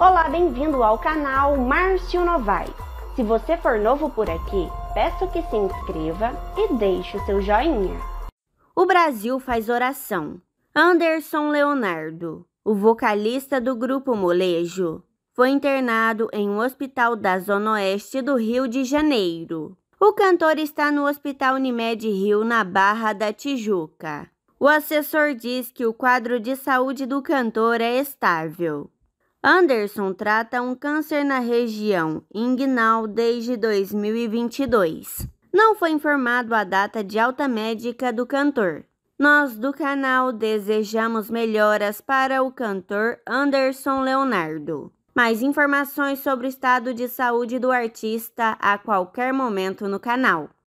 Olá, bem-vindo ao canal Márcio Novaes. Se você for novo por aqui, peço que se inscreva e deixe o seu joinha. O Brasil faz oração. Anderson Leonardo, o vocalista do grupo Molejo, foi internado em um hospital da Zona Oeste do Rio de Janeiro. O cantor está no Hospital Unimed Rio, na Barra da Tijuca. O assessor diz que o quadro de saúde do cantor é estável Anderson trata um câncer na região inguinal desde 2022. Não foi informado a data de alta médica do cantor. Nós do canal desejamos melhoras para o cantor Anderson Leonardo. Mais informações sobre o estado de saúde do artista a qualquer momento no canal.